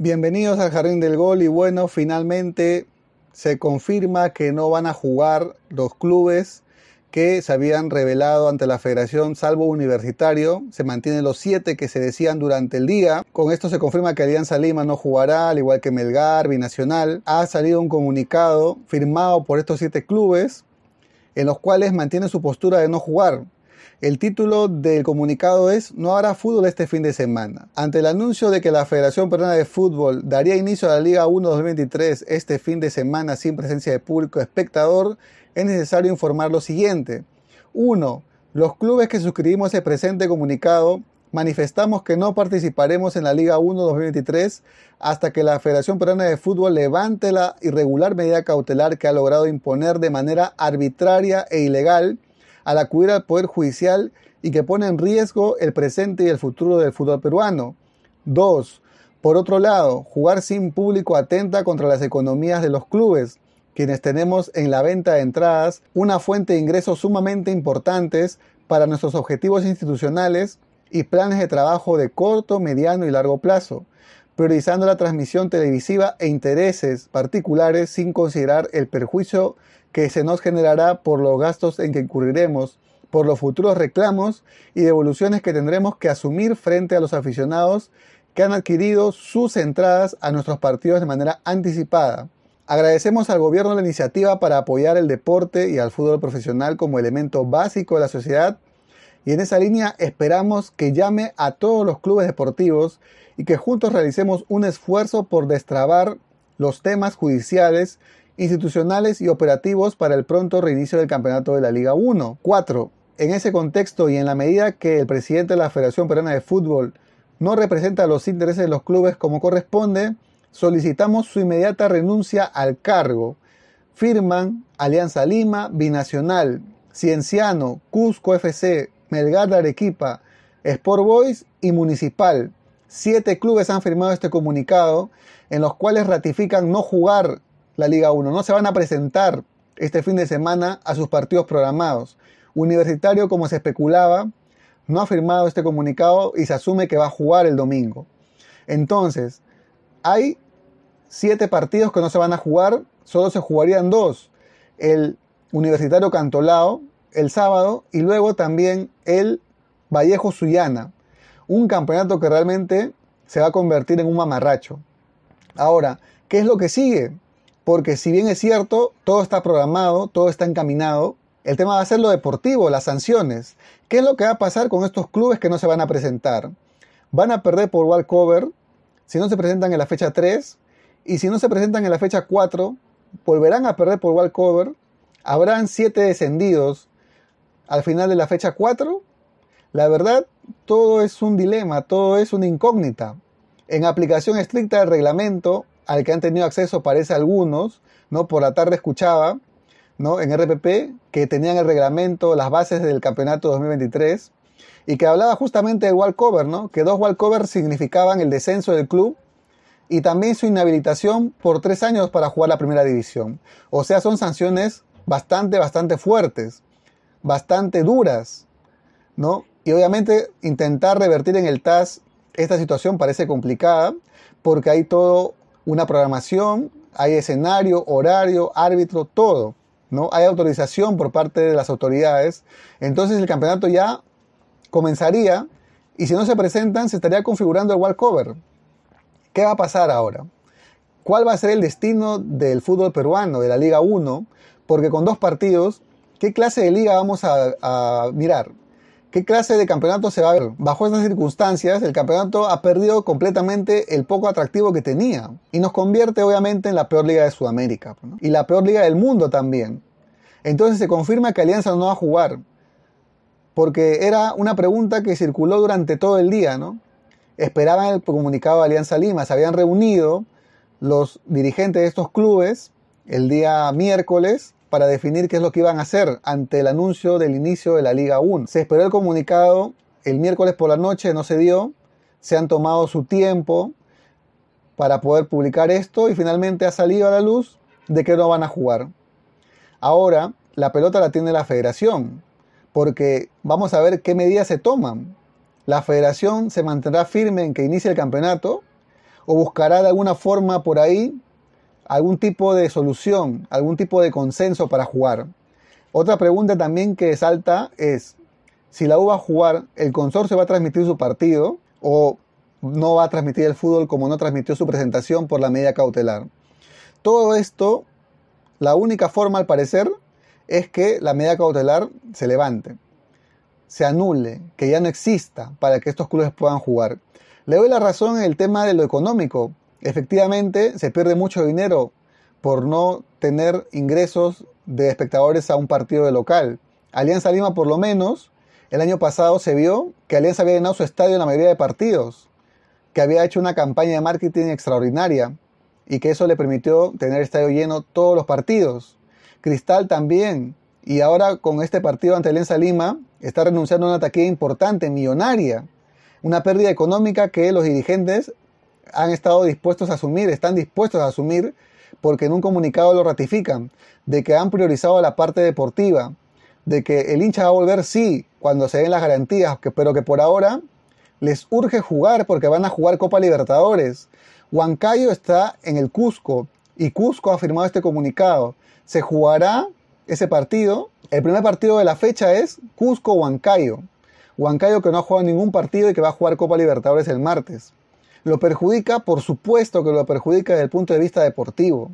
Bienvenidos al Jardín del Gol y bueno, finalmente se confirma que no van a jugar los clubes que se habían revelado ante la federación salvo universitario. Se mantienen los siete que se decían durante el día. Con esto se confirma que Alianza Lima no jugará, al igual que Melgar, Binacional. Ha salido un comunicado firmado por estos siete clubes en los cuales mantiene su postura de no jugar. El título del comunicado es No hará fútbol este fin de semana. Ante el anuncio de que la Federación Peruana de Fútbol daría inicio a la Liga 1 2023 este fin de semana sin presencia de público espectador, es necesario informar lo siguiente. 1. Los clubes que suscribimos el presente comunicado manifestamos que no participaremos en la Liga 1 2023 hasta que la Federación Peruana de Fútbol levante la irregular medida cautelar que ha logrado imponer de manera arbitraria e ilegal al acudir al Poder Judicial y que pone en riesgo el presente y el futuro del fútbol peruano. 2. Por otro lado, jugar sin público atenta contra las economías de los clubes, quienes tenemos en la venta de entradas una fuente de ingresos sumamente importantes para nuestros objetivos institucionales y planes de trabajo de corto, mediano y largo plazo, priorizando la transmisión televisiva e intereses particulares sin considerar el perjuicio que se nos generará por los gastos en que incurriremos, por los futuros reclamos y devoluciones que tendremos que asumir frente a los aficionados que han adquirido sus entradas a nuestros partidos de manera anticipada. Agradecemos al gobierno la iniciativa para apoyar el deporte y al fútbol profesional como elemento básico de la sociedad y en esa línea esperamos que llame a todos los clubes deportivos y que juntos realicemos un esfuerzo por destrabar los temas judiciales institucionales y operativos para el pronto reinicio del campeonato de la Liga 1. 4. En ese contexto y en la medida que el presidente de la Federación Peruana de Fútbol no representa los intereses de los clubes como corresponde, solicitamos su inmediata renuncia al cargo. Firman Alianza Lima, Binacional, Cienciano, Cusco FC, Melgar de Arequipa, Sport Boys y Municipal. Siete clubes han firmado este comunicado en los cuales ratifican no jugar la Liga 1. No se van a presentar este fin de semana a sus partidos programados. Universitario, como se especulaba, no ha firmado este comunicado y se asume que va a jugar el domingo. Entonces, hay siete partidos que no se van a jugar, solo se jugarían dos. El Universitario Cantolao el sábado y luego también el Vallejo Suyana. Un campeonato que realmente se va a convertir en un mamarracho. Ahora, ¿qué es lo que sigue? porque si bien es cierto, todo está programado, todo está encaminado, el tema va a ser lo deportivo, las sanciones. ¿Qué es lo que va a pasar con estos clubes que no se van a presentar? Van a perder por cover si no se presentan en la fecha 3 y si no se presentan en la fecha 4, volverán a perder por cover? Habrán 7 descendidos al final de la fecha 4. La verdad, todo es un dilema, todo es una incógnita. En aplicación estricta del reglamento, al que han tenido acceso, parece algunos, ¿no? Por la tarde escuchaba, ¿no? En RPP, que tenían el reglamento, las bases del campeonato 2023, y que hablaba justamente del wall ¿no? Que dos covers significaban el descenso del club y también su inhabilitación por tres años para jugar la primera división. O sea, son sanciones bastante, bastante fuertes, bastante duras, ¿no? Y obviamente intentar revertir en el TAS esta situación parece complicada porque hay todo una programación, hay escenario, horario, árbitro, todo. ¿no? Hay autorización por parte de las autoridades. Entonces el campeonato ya comenzaría y si no se presentan se estaría configurando el cover, ¿Qué va a pasar ahora? ¿Cuál va a ser el destino del fútbol peruano, de la Liga 1? Porque con dos partidos, ¿qué clase de liga vamos a mirar? ¿Qué clase de campeonato se va a ver? Bajo estas circunstancias, el campeonato ha perdido completamente el poco atractivo que tenía y nos convierte obviamente en la peor liga de Sudamérica y la peor liga del mundo también. Entonces se confirma que Alianza no va a jugar, porque era una pregunta que circuló durante todo el día, ¿no? Esperaban el comunicado de Alianza Lima, se habían reunido los dirigentes de estos clubes el día miércoles para definir qué es lo que iban a hacer ante el anuncio del inicio de la Liga 1. Se esperó el comunicado el miércoles por la noche, no se dio, se han tomado su tiempo para poder publicar esto y finalmente ha salido a la luz de que no van a jugar. Ahora la pelota la tiene la federación, porque vamos a ver qué medidas se toman. La federación se mantendrá firme en que inicie el campeonato o buscará de alguna forma por ahí algún tipo de solución, algún tipo de consenso para jugar. Otra pregunta también que salta es, si la U va a jugar, ¿el consorcio va a transmitir su partido o no va a transmitir el fútbol como no transmitió su presentación por la medida cautelar? Todo esto, la única forma al parecer es que la medida cautelar se levante, se anule, que ya no exista para que estos clubes puedan jugar. Le doy la razón en el tema de lo económico, Efectivamente, se pierde mucho dinero por no tener ingresos de espectadores a un partido de local. Alianza Lima, por lo menos, el año pasado se vio que Alianza había llenado su estadio en la mayoría de partidos, que había hecho una campaña de marketing extraordinaria y que eso le permitió tener el estadio lleno todos los partidos. Cristal también. Y ahora con este partido ante Alianza Lima está renunciando a una taquilla importante, millonaria. Una pérdida económica que los dirigentes han estado dispuestos a asumir, están dispuestos a asumir, porque en un comunicado lo ratifican, de que han priorizado la parte deportiva, de que el hincha va a volver sí, cuando se den las garantías, que, pero que por ahora les urge jugar porque van a jugar Copa Libertadores. Huancayo está en el Cusco y Cusco ha firmado este comunicado. Se jugará ese partido. El primer partido de la fecha es Cusco-Huancayo. Huancayo que no ha jugado ningún partido y que va a jugar Copa Libertadores el martes. Lo perjudica, por supuesto que lo perjudica desde el punto de vista deportivo.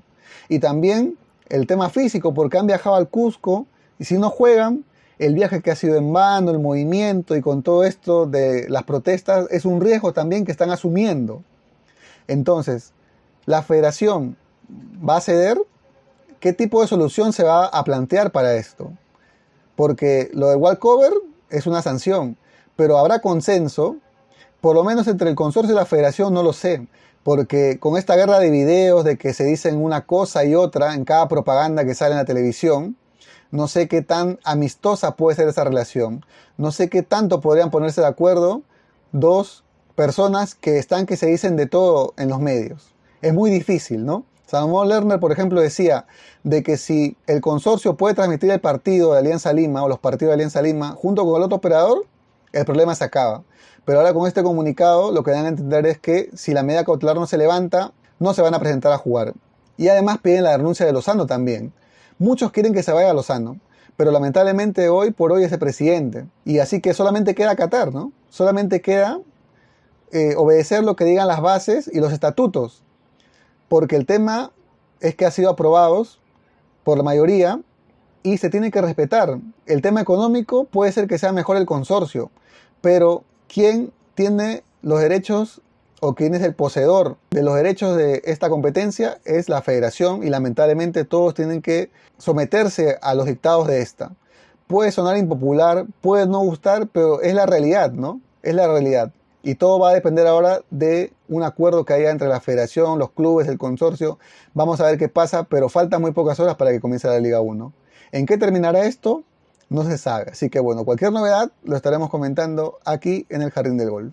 Y también el tema físico, porque han viajado al Cusco y si no juegan, el viaje que ha sido en vano, el movimiento y con todo esto de las protestas es un riesgo también que están asumiendo. Entonces, ¿la federación va a ceder? ¿Qué tipo de solución se va a plantear para esto? Porque lo de walkover es una sanción, pero habrá consenso por lo menos entre el consorcio y la federación no lo sé, porque con esta guerra de videos de que se dicen una cosa y otra en cada propaganda que sale en la televisión, no sé qué tan amistosa puede ser esa relación, no sé qué tanto podrían ponerse de acuerdo dos personas que están que se dicen de todo en los medios. Es muy difícil, ¿no? Samuel Lerner, por ejemplo, decía de que si el consorcio puede transmitir el partido de Alianza Lima o los partidos de Alianza Lima junto con el otro operador, el problema se acaba. Pero ahora con este comunicado lo que dan a entender es que si la medida cautelar no se levanta, no se van a presentar a jugar. Y además piden la renuncia de Lozano también. Muchos quieren que se vaya Lozano, pero lamentablemente hoy por hoy es el presidente. Y así que solamente queda Qatar, ¿no? Solamente queda eh, obedecer lo que digan las bases y los estatutos. Porque el tema es que ha sido aprobados por la mayoría y se tiene que respetar. El tema económico puede ser que sea mejor el consorcio, pero ¿quién tiene los derechos o quién es el poseedor de los derechos de esta competencia? Es la federación y lamentablemente todos tienen que someterse a los dictados de esta. Puede sonar impopular, puede no gustar, pero es la realidad, ¿no? Es la realidad. Y todo va a depender ahora de un acuerdo que haya entre la federación, los clubes, el consorcio. Vamos a ver qué pasa, pero faltan muy pocas horas para que comience la Liga 1. ¿En qué terminará esto? No se sabe. Así que bueno, cualquier novedad lo estaremos comentando aquí en el Jardín del Golf.